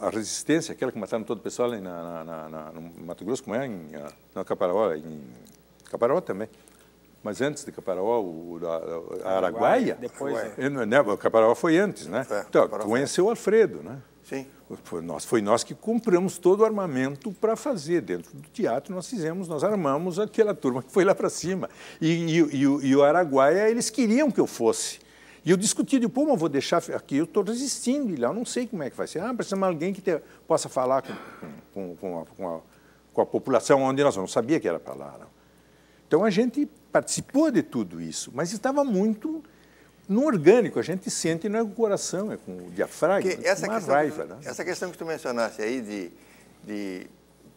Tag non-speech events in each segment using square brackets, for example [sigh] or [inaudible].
a resistência, aquela que mataram todo o pessoal na, na, na, no Mato Grosso, como é? Em, ah, na Caparaó, em Caparaó também. Mas antes de Caparaó, o, a, a Araguaia. Depois. Né, o Caparaó foi antes, né? então, conheceu o Alfredo, né? Sim. Foi nós, foi nós que compramos todo o armamento para fazer. Dentro do teatro, nós fizemos, nós armamos aquela turma que foi lá para cima. E, e, e, e o Araguaia, eles queriam que eu fosse e eu discuti, de pô, mas vou deixar aqui, eu estou resistindo, eu não sei como é que vai ser. Ah, precisamos de alguém que te, possa falar com, com, com, a, com, a, com a população onde nós vamos. Não sabia que era para lá. Não. Então a gente participou de tudo isso, mas estava muito no orgânico, a gente sente não é com o coração, é com o diafragma, é que essa raiva. Né? Essa questão que tu mencionaste aí de, de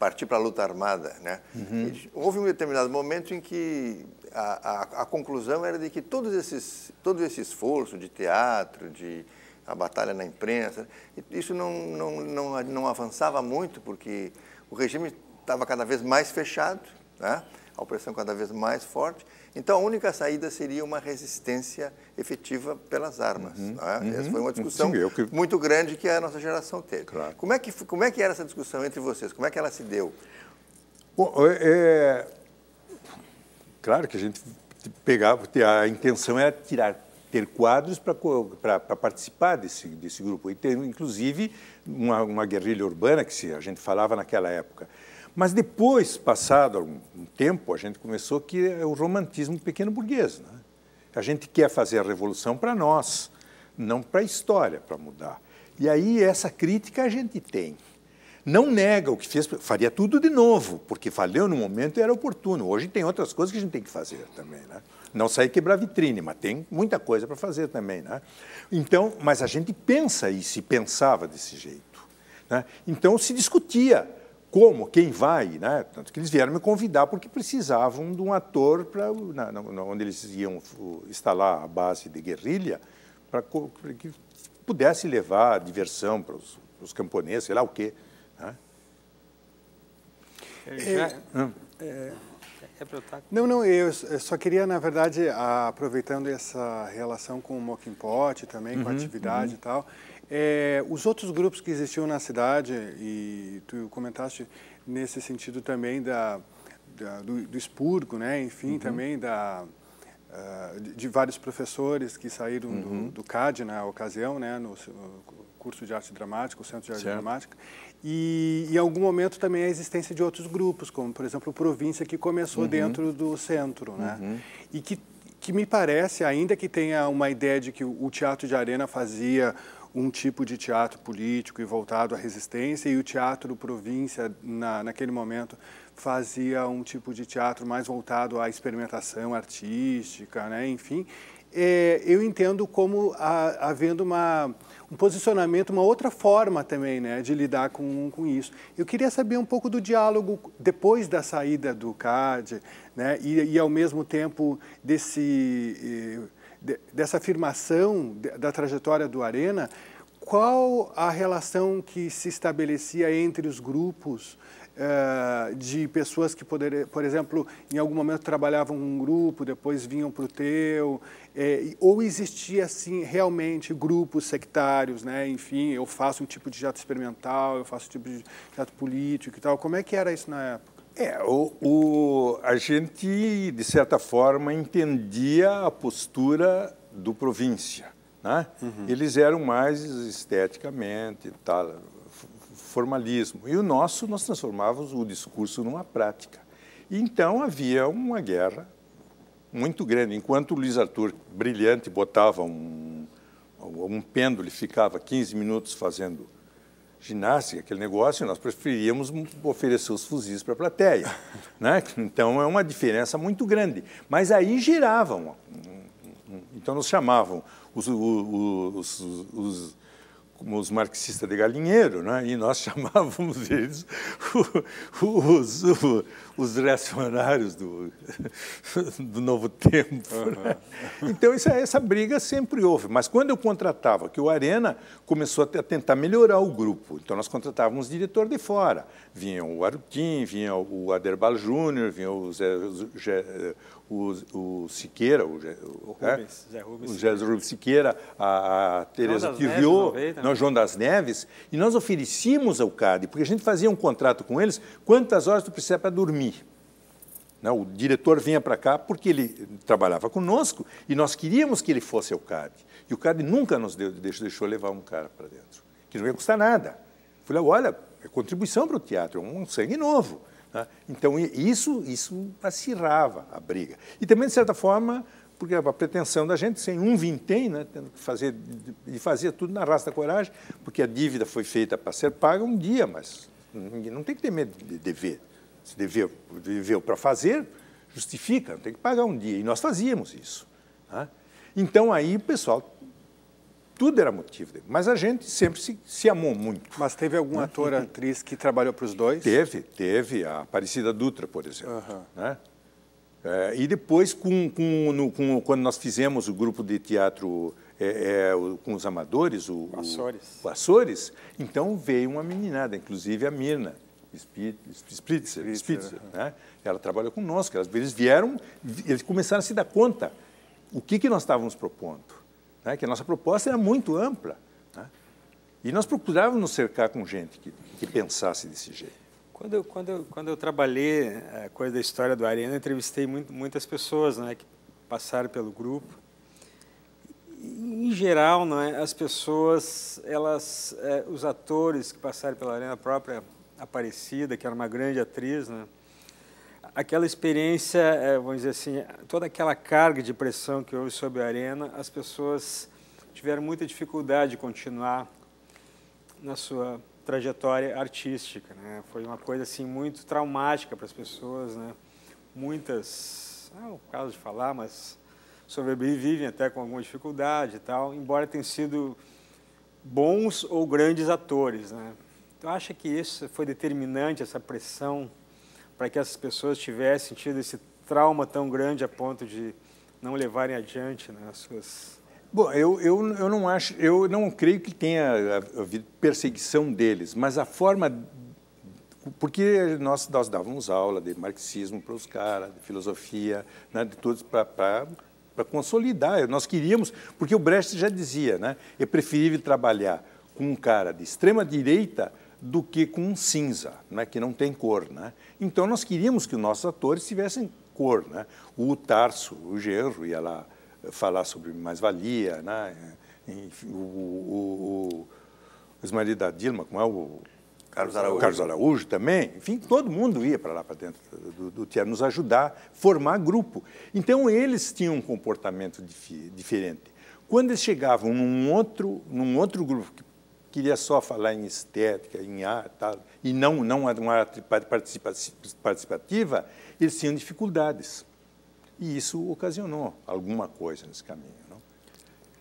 partir para a luta armada. Né? Uhum. Houve um determinado momento em que a, a, a, conclusão era de que todos esses, todo esse esforço de teatro, de a batalha na imprensa, isso não, não, não, não avançava muito, porque o regime estava cada vez mais fechado, né? a opressão cada vez mais forte. Então, a única saída seria uma resistência efetiva pelas armas. Uhum, é? uhum, essa foi uma discussão sim, que... muito grande que a nossa geração teve. Claro. Como, é que, como é que era essa discussão entre vocês? Como é que ela se deu? Bom, é... é claro que a gente pegava, a intenção era tirar ter quadros para participar desse, desse grupo. E ter, inclusive, uma, uma guerrilha urbana que se, a gente falava naquela época. Mas depois, passado um tempo, a gente começou que é o romantismo pequeno burguês. Né? A gente quer fazer a revolução para nós, não para a história, para mudar. E aí essa crítica a gente tem. Não nega o que fez, faria tudo de novo, porque valeu no momento e era oportuno. Hoje tem outras coisas que a gente tem que fazer também. Né? Não sair quebrar vitrine, mas tem muita coisa para fazer também. Né? Então, mas a gente pensa isso e pensava desse jeito. Né? Então se discutia como, quem vai, né? Tanto que eles vieram me convidar porque precisavam de um ator para onde eles iam instalar a base de guerrilha para que pudesse levar diversão para os, para os camponeses, sei lá o quê. Né? É, é, hum. é não, não, eu só queria, na verdade, aproveitando essa relação com o Pot, também, uhum, com a uhum, atividade uhum. e tal, é, os outros grupos que existiam na cidade, e tu comentaste nesse sentido também da, da do, do, expurgo, né? enfim, uhum. também da, uh, de, de, vários professores que saíram uhum. do, do, CAD na ocasião, né? no, no curso de arte dramática, o Centro de Arte certo. Dramática, e em algum momento também a existência de outros grupos, como, por exemplo, o Província, que começou uhum. dentro do centro, né? Uhum. e que, que me parece, ainda que tenha uma ideia de que o teatro de arena fazia um tipo de teatro político e voltado à resistência, e o Teatro Província, na, naquele momento, fazia um tipo de teatro mais voltado à experimentação artística, né? enfim. É, eu entendo como a, havendo uma, um posicionamento, uma outra forma também né, de lidar com, com isso. Eu queria saber um pouco do diálogo depois da saída do CAD né, e, e ao mesmo tempo desse... Eh, de, dessa afirmação de, da trajetória do Arena, qual a relação que se estabelecia entre os grupos uh, de pessoas que, poder, por exemplo, em algum momento trabalhavam um grupo, depois vinham para o teu, eh, ou existia assim realmente grupos sectários, né? Enfim, eu faço um tipo de jato experimental, eu faço um tipo de jato político e tal. Como é que era isso na época? É, o, o, a gente, de certa forma, entendia a postura do província. Né? Uhum. Eles eram mais esteticamente, tal, formalismo. E o nosso, nós transformávamos o discurso numa prática. Então, havia uma guerra muito grande. Enquanto o Luiz Arthur, brilhante, botava um, um pêndulo e ficava 15 minutos fazendo ginástica, aquele negócio, nós preferíamos oferecer os fuzis para a plateia. [laughs] Né? Então é uma diferença muito grande. Mas aí giravam, então nos chamavam os, os, os, os como os marxistas de galinheiro, né? e nós [laughs] chamávamos eles os, os, os reacionários do, do novo tempo. Né? Então, isso, é, essa briga sempre houve. Mas quando eu contratava, que o Arena começou a tentar melhorar o grupo, então nós contratávamos diretor de fora. Vinha o Arutin, vinha o Aderbal Júnior, vinha o, Zé, o, o, o Siqueira, o, Rubens, é? Zé Rubens, o Rubens Siqueira, a, a Tereza Tivio. Não João das Neves, e nós oferecíamos ao CAD, porque a gente fazia um contrato com eles, quantas horas tu precisa para dormir. Não, né, o diretor vinha para cá porque ele trabalhava conosco e nós queríamos que ele fosse ao CAD. E o CAD nunca nos deu, deixou, deixou levar um cara para dentro, que não ia custar nada. Falei, olha, é contribuição para o teatro, é um sangue novo. Né? Então, isso, isso acirrava a briga. E também, de certa forma, porque a pretensão da gente, sem um vintém, né, tendo que fazer, de fazer tudo na raça da coragem, porque a dívida foi feita para ser paga um dia, mas não tem que ter medo de dever. Se dever dever para fazer, justifica, tem que pagar um dia. E nós fazíamos isso. Né? Então aí, pessoal, tudo era motivo. Mas a gente sempre se, se amou muito. Mas teve algum né? ator, atriz que trabalhou para os dois? Teve, teve. A Aparecida Dutra, por exemplo. Uhum. Né? É, e depois, com, com, no, com, quando nós fizemos o grupo de teatro é, é, com os amadores, o, Açores. o Açores, então veio uma meninada, inclusive a Mirna. Spitzer, Spitzer, uhum. né? ela trabalha conosco, eles vieram, eles começaram a se dar conta o que, que nós estávamos propondo, né? que a nossa proposta era muito ampla. Né? E nós procurávamos nos cercar com gente que, que pensasse desse jeito. Quando eu, quando eu, quando eu trabalhei a eh, coisa da história do Arena, entrevistei muito, muitas pessoas né, que passaram pelo grupo. em geral, né, as pessoas, elas, é, os atores que passaram pela Arena própria, Aparecida, que era uma grande atriz, né, aquela experiência, é, vamos dizer assim, toda aquela carga de pressão que houve sobre a Arena, as pessoas tiveram muita dificuldade de continuar na sua trajetória artística, né? Foi uma coisa assim muito traumática para as pessoas, né? Muitas, não é o caso de falar, mas sobrevivem até com alguma dificuldade e tal, embora tenham sido bons ou grandes atores, né? Tu então, acha que isso foi determinante essa pressão para que essas pessoas tivessem tido esse trauma tão grande a ponto de não levarem adiante né, as suas Bom, eu, eu, eu não acho, eu não creio que tenha havido perseguição deles, mas a forma porque nós, nós dávamos aula de marxismo para os caras, de filosofia, né, de todos para consolidar. Nós queríamos, porque o Brecht já dizia, né, é preferível trabalhar com um cara de extrema direita do que com um cinza, né, que não tem cor. Né? Então nós queríamos que os nossos atores tivessem cor. Né? O Tarso, o Genro, ia lá falar sobre mais-valia, né? o, o, o, da Dilma, como é o Carlos Araújo. Carlos Araújo também, enfim, todo mundo ia para lá, para dentro do, do nos ajudar, formar grupo. Então, eles tinham um comportamento dif diferente. Quando eles chegavam num outro, num outro grupo que queria só falar em estética, em arte, e não, não uma arte participativa, eles tinham dificuldades. E isso ocasionou alguma coisa nesse caminho. Não?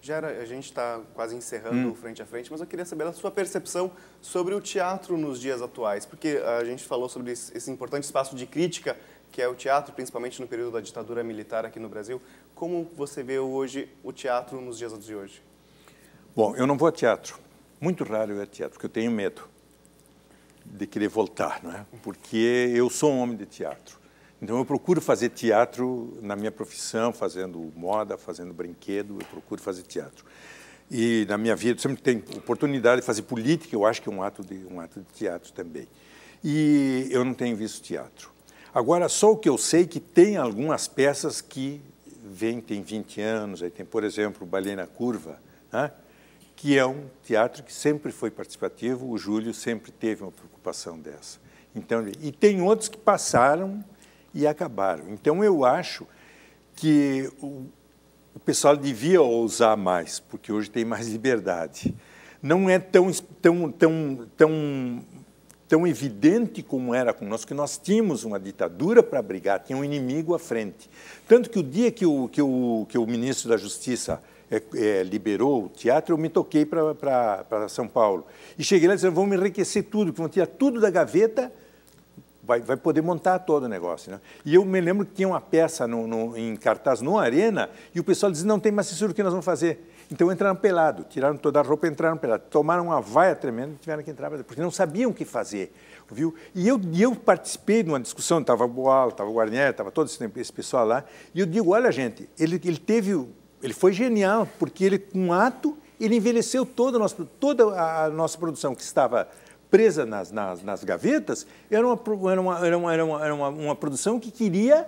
Gera, a gente está quase encerrando hum. frente a frente, mas eu queria saber a sua percepção sobre o teatro nos dias atuais, porque a gente falou sobre esse importante espaço de crítica que é o teatro, principalmente no período da ditadura militar aqui no Brasil. Como você vê hoje o teatro nos dias de hoje? Bom, eu não vou a teatro. Muito raro eu ir a teatro, porque eu tenho medo de querer voltar, não é? Porque eu sou um homem de teatro. Então eu procuro fazer teatro na minha profissão, fazendo moda, fazendo brinquedo, eu procuro fazer teatro. E na minha vida sempre tem oportunidade de fazer política, eu acho que é um ato de um ato de teatro também. E eu não tenho visto teatro. Agora só o que eu sei é que tem algumas peças que vêm tem 20 anos, aí tem por exemplo Baleia na Curva, né? que é um teatro que sempre foi participativo, o Júlio sempre teve uma preocupação dessa. Então, e tem outros que passaram e acabaram. Então, eu acho que o, o pessoal devia ousar mais, porque hoje tem mais liberdade. Não é tão, tão, tão, tão, tão evidente como era conosco, que nós tínhamos uma ditadura para brigar, tinha um inimigo à frente. Tanto que o dia que o, que o, que o ministro da Justiça é, é, liberou o teatro, eu me toquei para São Paulo. E cheguei lá e disse, vão me enriquecer tudo, que vão tirar tudo da gaveta vai, vai poder montar todo o negócio. Né? E eu me lembro que tinha uma peça no, no, em cartaz numa Arena e o pessoal dizia, não tem mais censura, o que nós vamos fazer? Então entraram pelado, tiraram toda a roupa, entraram pelado, tomaram uma vaia tremenda e tiveram que entrar, porque não sabiam o que fazer. Viu? E eu, eu participei de uma discussão, estava Boal, estava Guarnier, estava todo esse, esse pessoal lá, e eu digo, olha gente, ele, ele teve, ele foi genial, porque ele, com um ato, ele envelheceu toda a nossa produção que estava presa nas, nas, nas gavetas, era uma, era uma, era uma, era uma, era uma, uma produção que queria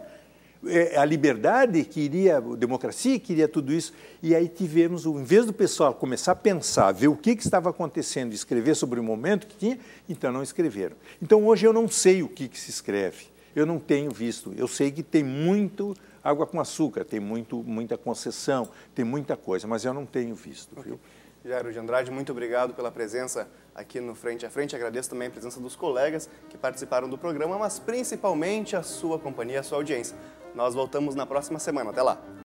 é, a liberdade, queria a democracia, queria tudo isso. E aí tivemos, em vez do pessoal começar a pensar, ver o que, que estava acontecendo, escrever sobre o momento que tinha, então não escreveram. Então hoje eu não sei o que, que se escreve, eu não tenho visto. Eu sei que tem muito água com açúcar, tem muito, muita concessão, tem muita coisa, mas eu não tenho visto. Okay. Viu? Jairo de Andrade, muito obrigado pela presença aqui no Frente a Frente. Agradeço também a presença dos colegas que participaram do programa, mas principalmente a sua companhia, a sua audiência. Nós voltamos na próxima semana. Até lá!